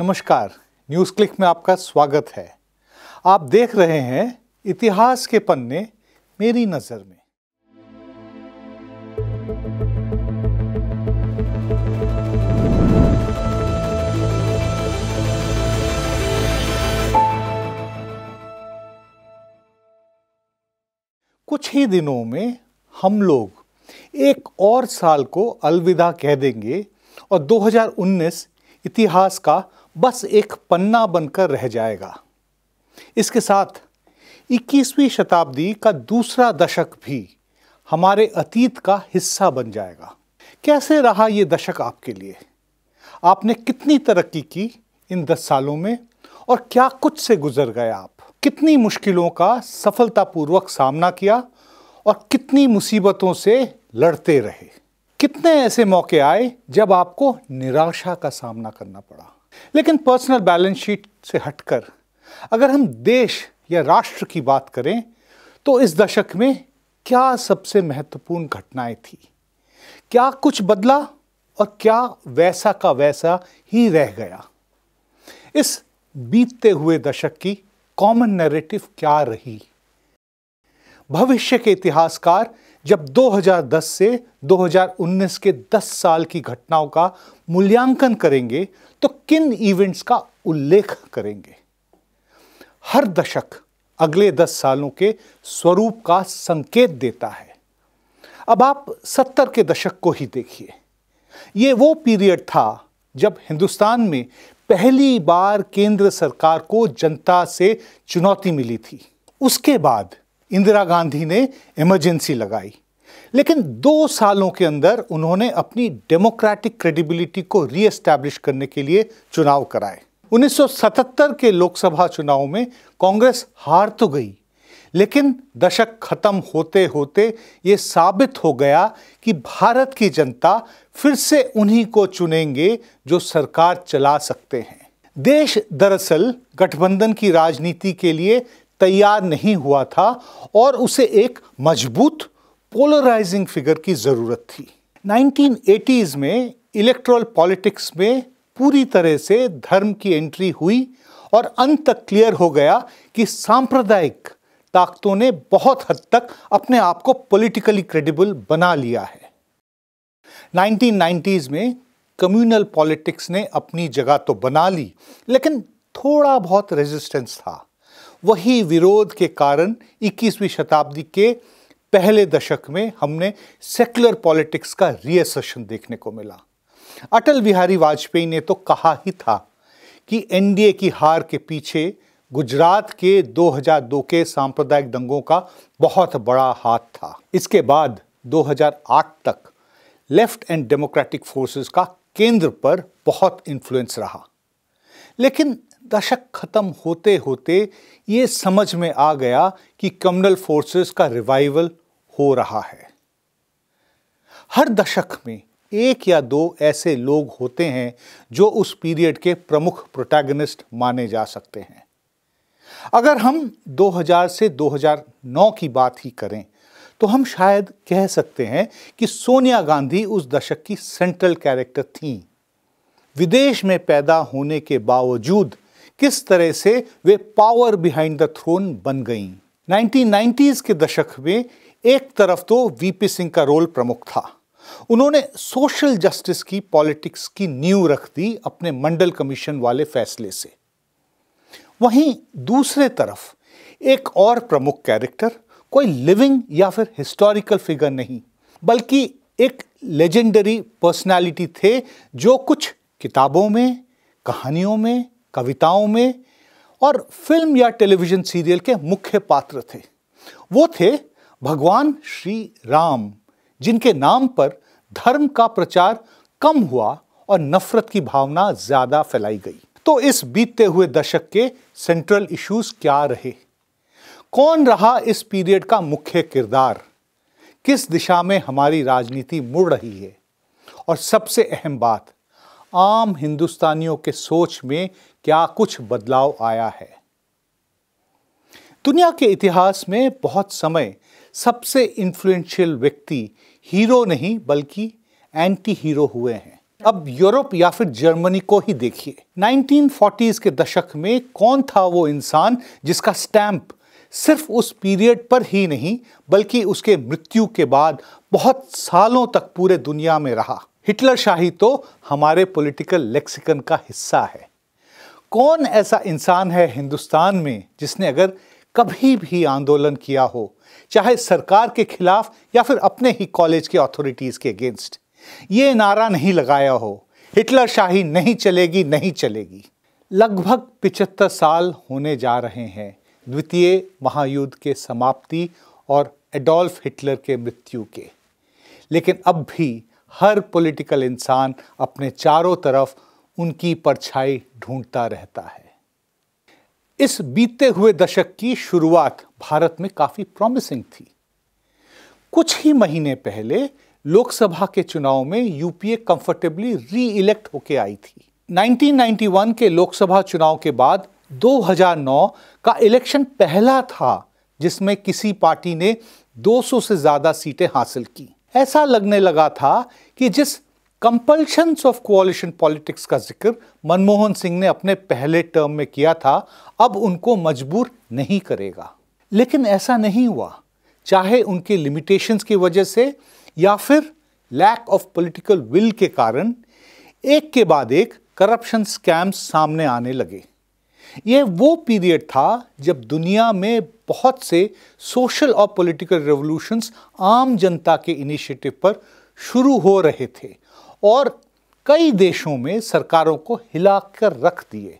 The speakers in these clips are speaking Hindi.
नमस्कार न्यूज़ क्लिक में आपका स्वागत है आप देख रहे हैं इतिहास के पन्ने मेरी नज़र में कुछ ही दिनों में हम लोग एक और साल को अलविदा कह देंगे और 2019 इतिहास का बस एक पन्ना बनकर रह जाएगा इसके साथ 21वीं शताब्दी का दूसरा दशक भी हमारे अतीत का हिस्सा बन जाएगा कैसे रहा ये दशक आपके लिए आपने कितनी तरक्की की इन दस सालों में और क्या कुछ से गुजर गए आप कितनी मुश्किलों का सफलतापूर्वक सामना किया और कितनी मुसीबतों से लड़ते रहे कितने ऐसे मौके आए जब आपको निराशा का सामना करना पड़ा लेकिन पर्सनल बैलेंस शीट से हटकर अगर हम देश या राष्ट्र की बात करें तो इस दशक में क्या सबसे महत्वपूर्ण घटनाएं थी क्या कुछ बदला और क्या वैसा का वैसा ही रह गया इस बीतते हुए दशक की कॉमन नैरेटिव क्या रही भविष्य के इतिहासकार जब 2010 से 2019 के 10 साल की घटनाओं का मूल्यांकन करेंगे तो किन इवेंट्स का उल्लेख करेंगे हर दशक अगले 10 सालों के स्वरूप का संकेत देता है अब आप 70 के दशक को ही देखिए ये वो पीरियड था जब हिंदुस्तान में पहली बार केंद्र सरकार को जनता से चुनौती मिली थी उसके बाद इंदिरा गांधी ने इमरजेंसी लगाई लेकिन दो सालों के अंदर उन्होंने अपनी डेमोक्रेटिक क्रेडिबिलिटी को रीएस्टैब्लिश करने के लिए चुनाव कराए 1977 के लोकसभा चुनाव में कांग्रेस हार तो गई लेकिन दशक खत्म होते होते ये साबित हो गया कि भारत की जनता फिर से उन्हीं को चुनेंगे जो सरकार चला सकते हैं देश दरअसल गठबंधन की राजनीति के लिए तैयार नहीं हुआ था और उसे एक मजबूत पोलराइजिंग फिगर की ज़रूरत थी 1980s में इलेक्ट्रल पॉलिटिक्स में पूरी तरह से धर्म की एंट्री हुई और अंत तक क्लियर हो गया कि सांप्रदायिक ताकतों ने बहुत हद तक अपने आप को पॉलिटिकली क्रेडिबल बना लिया है 1990s में कम्युनल पॉलिटिक्स ने अपनी जगह तो बना ली लेकिन थोड़ा बहुत रेजिस्टेंस था वही विरोध के कारण 21वीं शताब्दी के पहले दशक में हमने सेकुलर पॉलिटिक्स का रियसेशन देखने को मिला अटल बिहारी वाजपेयी ने तो कहा ही था कि एनडीए की हार के पीछे गुजरात के 2002 के सांप्रदायिक दंगों का बहुत बड़ा हाथ था इसके बाद 2008 तक लेफ्ट एंड डेमोक्रेटिक फोर्सेस का केंद्र पर बहुत इन्फ्लुएंस रहा लेकिन दशक ख़त्म होते होते ये समझ में आ गया कि कम्युनल फोर्सेस का रिवाइवल हो रहा है हर दशक में एक या दो ऐसे लोग होते हैं जो उस पीरियड के प्रमुख प्रोटैगनिस्ट माने जा सकते हैं अगर हम 2000 से 2009 की बात ही करें तो हम शायद कह सकते हैं कि सोनिया गांधी उस दशक की सेंट्रल कैरेक्टर थीं विदेश में पैदा होने के बावजूद किस तरह से वे पावर बिहाइंड द थ्रोन बन गईं 1990s के दशक में एक तरफ तो वीपी सिंह का रोल प्रमुख था उन्होंने सोशल जस्टिस की पॉलिटिक्स की नींव रख दी अपने मंडल कमीशन वाले फैसले से वहीं दूसरे तरफ एक और प्रमुख कैरेक्टर कोई लिविंग या फिर हिस्टोरिकल फिगर नहीं बल्कि एक लेजेंडरी पर्सनालिटी थे जो कुछ किताबों में कहानियों में कविताओं में और फिल्म या टेलीविजन सीरियल के मुख्य पात्र थे वो थे भगवान श्री राम जिनके नाम पर धर्म का प्रचार कम हुआ और नफरत की भावना ज़्यादा फैलाई गई तो इस बीतते हुए दशक के सेंट्रल इश्यूज क्या रहे कौन रहा इस पीरियड का मुख्य किरदार किस दिशा में हमारी राजनीति मुड़ रही है और सबसे अहम बात आम हिंदुस्तानियों के सोच में क्या कुछ बदलाव आया है दुनिया के इतिहास में बहुत समय सबसे इन्फ्लुएंशियल व्यक्ति हीरो नहीं बल्कि एंटी हीरो हुए हैं अब यूरोप या फिर जर्मनी को ही देखिए 1940s के दशक में कौन था वो इंसान जिसका स्टैंप सिर्फ उस पीरियड पर ही नहीं बल्कि उसके मृत्यु के बाद बहुत सालों तक पूरे दुनिया में रहा हिटलर शाही तो हमारे पॉलिटिकल लेक्सिकन का हिस्सा है कौन ऐसा इंसान है हिंदुस्तान में जिसने अगर कभी भी आंदोलन किया हो चाहे सरकार के खिलाफ या फिर अपने ही कॉलेज के अथॉरिटीज़ के अगेंस्ट ये नारा नहीं लगाया हो हिटलर शाही नहीं चलेगी नहीं चलेगी लगभग पिचहत्तर साल होने जा रहे हैं द्वितीय महायुद्ध के समाप्ति और एडोल्फ हिटलर के मृत्यु के लेकिन अब भी हर पॉलिटिकल इंसान अपने चारों तरफ उनकी परछाई ढूंढता रहता है इस बीते हुए दशक की शुरुआत भारत में काफ़ी प्रॉमिसिंग थी कुछ ही महीने पहले लोकसभा के चुनाव में यूपीए कंफर्टेबली री इलेक्ट होके आई थी 1991 के लोकसभा चुनाव के बाद 2009 का इलेक्शन पहला था जिसमें किसी पार्टी ने 200 से ज़्यादा सीटें हासिल की ऐसा लगने लगा था कि जिस कंपल्शंस ऑफ कोalition पॉलिटिक्स का जिक्र मनमोहन सिंह ने अपने पहले टर्म में किया था अब उनको मजबूर नहीं करेगा लेकिन ऐसा नहीं हुआ चाहे उनके लिमिटेशंस की वजह से या फिर लैक ऑफ पॉलिटिकल विल के कारण एक के बाद एक करप्शन स्कैम्स सामने आने लगे ये वो पीरियड था जब दुनिया में बहुत से सोशल और पॉलिटिकल रेवोल्यूशंस आम जनता के इनिशिएटिव पर शुरू हो रहे थे और कई देशों में सरकारों को हिला कर रख दिए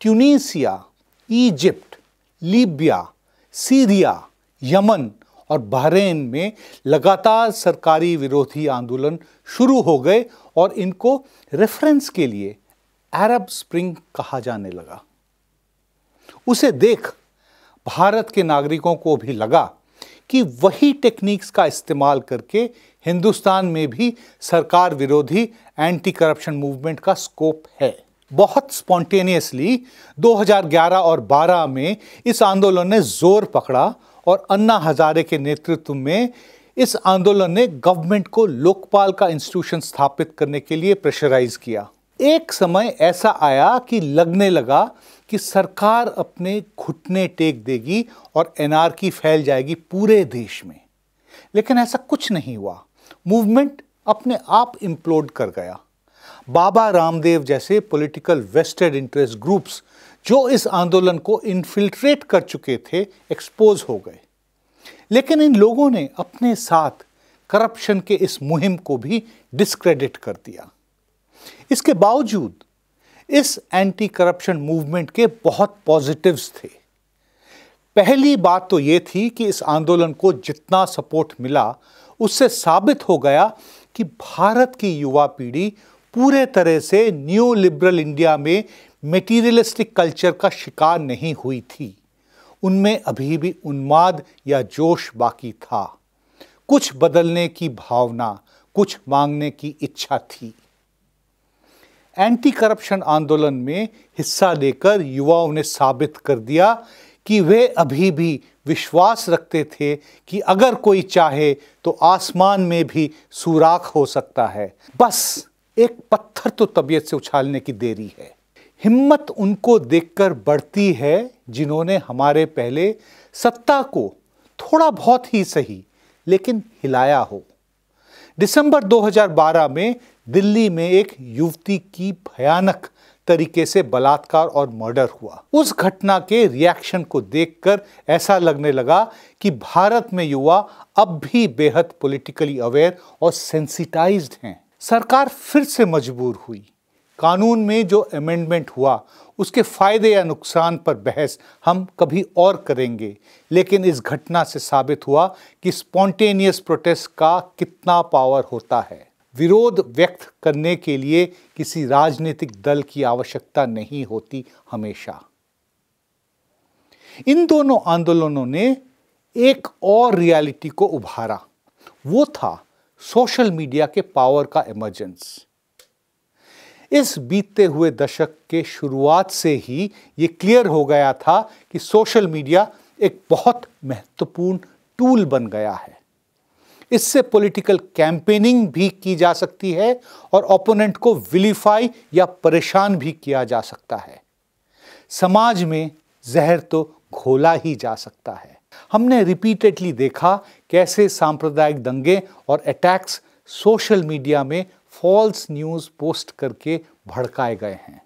Tunisia Egypt Libya Syria Yemen और बहरेन में लगातार सरकारी विरोधी आंदोलन शुरू हो गए और इनको रेफरेंस के लिए अरब स्प्रिंग कहा जाने लगा उसे देख भारत के नागरिकों को भी लगा कि वही टेक्निक्स का इस्तेमाल करके हिंदुस्तान में भी सरकार विरोधी एंटी करप्शन मूवमेंट का स्कोप है बहुत स्पॉन्टेनियसली 2011 और 12 में इस आंदोलन ने जोर पकड़ा और अन्ना हजारे के नेतृत्व में इस आंदोलन ने गवर्नमेंट को लोकपाल का इंस्टीट्यूशन स्थापित करने के लिए प्रेशराइज किया एक समय ऐसा आया कि लगने लगा कि सरकार अपने घुटने टेक देगी और एनआरकी फैल जाएगी पूरे देश में लेकिन ऐसा कुछ नहीं हुआ मूवमेंट अपने आप इम्प्लोड कर गया बाबा रामदेव जैसे पॉलिटिकल वेस्टेड इंटरेस्ट ग्रुप्स जो इस आंदोलन को इन्फिल्ट्रेट कर चुके थे एक्सपोज हो गए लेकिन इन लोगों ने अपने साथ करप्शन के इस मुहिम को भी डिस्क्रेडिट कर दिया इसके बावजूद इस एंटी करप्शन मूवमेंट के बहुत पॉजिटिव्स थे पहली बात तो ये थी कि इस आंदोलन को जितना सपोर्ट मिला उससे साबित हो गया कि भारत की युवा पीढ़ी पूरे तरह से न्यू लिबरल इंडिया में मेटीरियलिस्टिक कल्चर का शिकार नहीं हुई थी उनमें अभी भी उन्माद या जोश बाकी था कुछ बदलने की भावना कुछ मांगने की इच्छा थी एंटी करप्शन आंदोलन में हिस्सा लेकर युवाओं ने साबित कर दिया कि वे अभी भी विश्वास रखते थे कि अगर कोई चाहे तो आसमान में भी सुराख हो सकता है बस एक पत्थर तो तबीयत से उछालने की देरी है हिम्मत उनको देखकर बढ़ती है जिन्होंने हमारे पहले सत्ता को थोड़ा बहुत ही सही लेकिन हिलाया हो दिसंबर 2012 में दिल्ली में एक युवती की भयानक तरीके से बलात्कार और मर्डर हुआ उस घटना के रिएक्शन को देखकर ऐसा लगने लगा कि भारत में युवा अब भी बेहद पॉलिटिकली अवेयर और सेंसिटाइज्ड हैं सरकार फिर से मजबूर हुई कानून में जो अमेंडमेंट हुआ उसके फ़ायदे या नुकसान पर बहस हम कभी और करेंगे लेकिन इस घटना से साबित हुआ कि स्पॉन्टेनियस प्रोटेस्ट का कितना पावर होता है विरोध व्यक्त करने के लिए किसी राजनीतिक दल की आवश्यकता नहीं होती हमेशा इन दोनों आंदोलनों ने एक और रियलिटी को उभारा वो था सोशल मीडिया के पावर का इमरजेंस इस बीतते हुए दशक के शुरुआत से ही ये क्लियर हो गया था कि सोशल मीडिया एक बहुत महत्वपूर्ण टूल बन गया है इससे पॉलिटिकल कैंपेनिंग भी की जा सकती है और ओपोनेंट को विलीफाई या परेशान भी किया जा सकता है समाज में जहर तो घोला ही जा सकता है हमने रिपीटेडली देखा कैसे सांप्रदायिक दंगे और अटैक्स सोशल मीडिया में फॉल्स न्यूज़ पोस्ट करके भड़काए गए हैं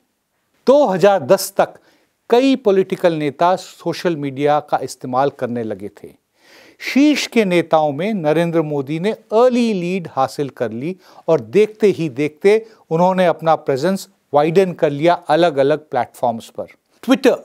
2010 तक कई पॉलिटिकल नेता सोशल मीडिया का इस्तेमाल करने लगे थे शीर्ष के नेताओं में नरेंद्र मोदी ने अर्ली लीड हासिल कर ली और देखते ही देखते उन्होंने अपना प्रेजेंस वाइडन कर लिया अलग अलग प्लेटफॉर्म्स पर ट्विटर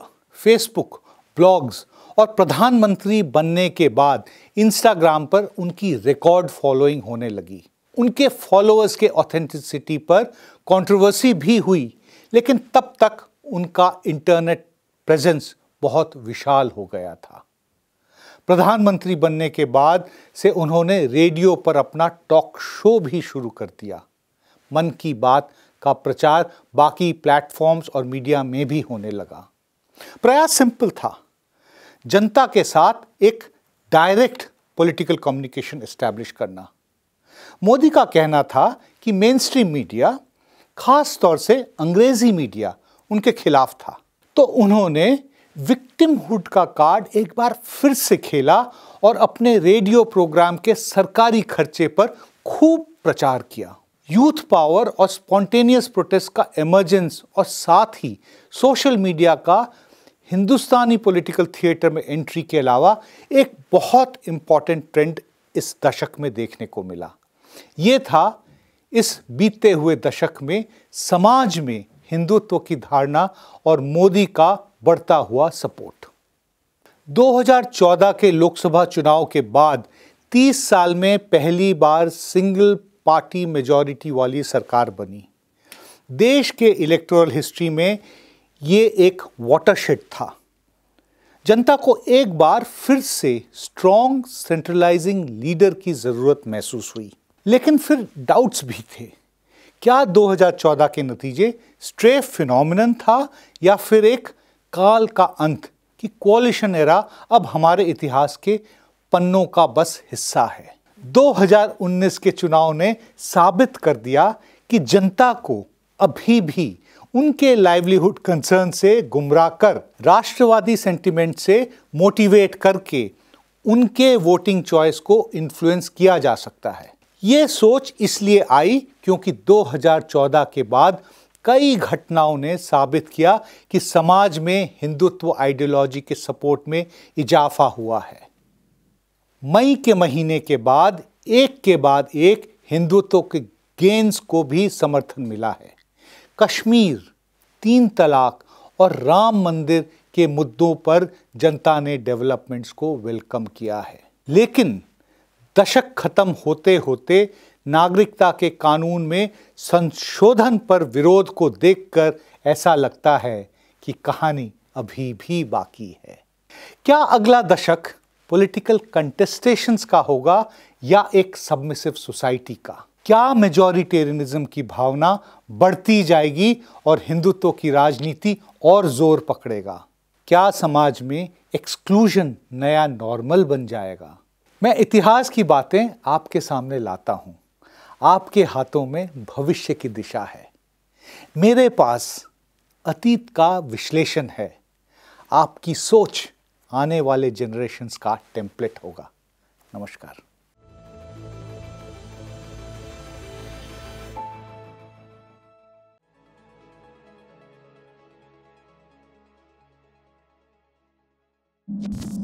फेसबुक ब्लॉग्स और प्रधानमंत्री बनने के बाद इंस्टाग्राम पर उनकी रिकॉर्ड फॉलोइंग होने लगी उनके फॉलोअर्स के ऑथेंटिसिटी पर कंट्रोवर्सी भी हुई लेकिन तब तक उनका इंटरनेट प्रेजेंस बहुत विशाल हो गया था प्रधानमंत्री बनने के बाद से उन्होंने रेडियो पर अपना टॉक शो भी शुरू कर दिया मन की बात का प्रचार बाकी प्लेटफॉर्म्स और मीडिया में भी होने लगा प्रयास सिंपल था जनता के साथ एक डायरेक्ट पॉलिटिकल कम्युनिकेशन इस्टेब्लिश करना मोदी का कहना था कि मेन स्ट्रीम मीडिया खास तौर से अंग्रेजी मीडिया उनके खिलाफ था तो उन्होंने विक्टिमहुड का कार्ड एक बार फिर से खेला और अपने रेडियो प्रोग्राम के सरकारी खर्चे पर खूब प्रचार किया यूथ पावर और स्पॉन्टेनियस प्रोटेस्ट का एमर्जेंस और साथ ही सोशल मीडिया का हिंदुस्तानी पॉलिटिकल थिएटर में एंट्री के अलावा एक बहुत इम्पॉर्टेंट ट्रेंड इस दशक में देखने को मिला ये था इस बीते हुए दशक में समाज में हिंदुत्व की धारणा और मोदी का बढ़ता हुआ सपोर्ट 2014 के लोकसभा चुनाव के बाद 30 साल में पहली बार सिंगल पार्टी मेजॉरिटी वाली सरकार बनी देश के इलेक्टोरल हिस्ट्री में ये एक वाटरशेड था जनता को एक बार फिर से स्ट्रॉन्ग सेंट्रलाइजिंग लीडर की ज़रूरत महसूस हुई लेकिन फिर डाउट्स भी थे क्या 2014 के नतीजे स्ट्रे फिनोमिनन था या फिर एक काल का अंत कि कोलिशन एरा अब हमारे इतिहास के पन्नों का बस हिस्सा है 2019 के चुनाव ने साबित कर दिया कि जनता को अभी भी उनके लाइवलीहुड कंसर्न से गुमराह कर राष्ट्रवादी सेंटिमेंट से मोटिवेट करके उनके वोटिंग चॉइस को इन्फ्लुएंस किया जा सकता है ये सोच इसलिए आई क्योंकि 2014 के बाद कई घटनाओं ने साबित किया कि समाज में हिंदुत्व आइडियोलॉजी के सपोर्ट में इजाफा हुआ है मई के महीने के बाद एक के बाद एक हिंदुत्व के गेंस को भी समर्थन मिला है कश्मीर तीन तलाक और राम मंदिर के मुद्दों पर जनता ने डेवलपमेंट्स को वेलकम किया है लेकिन दशक खत्म होते होते नागरिकता के कानून में संशोधन पर विरोध को देखकर ऐसा लगता है कि कहानी अभी भी बाकी है क्या अगला दशक पॉलिटिकल कंटेस्टेशंस का होगा या एक सबमिसिव सोसाइटी का क्या मेजोरिटेरियनिज्म की भावना बढ़ती जाएगी और हिंदुत्व की राजनीति और जोर पकड़ेगा क्या समाज में एक्सक्लूजन नया नॉर्मल बन जाएगा मैं इतिहास की बातें आपके सामने लाता हूं आपके हाथों में भविष्य की दिशा है मेरे पास अतीत का विश्लेषण है आपकी सोच आने वाले जनरेशन का टेम्पलेट होगा नमस्कार you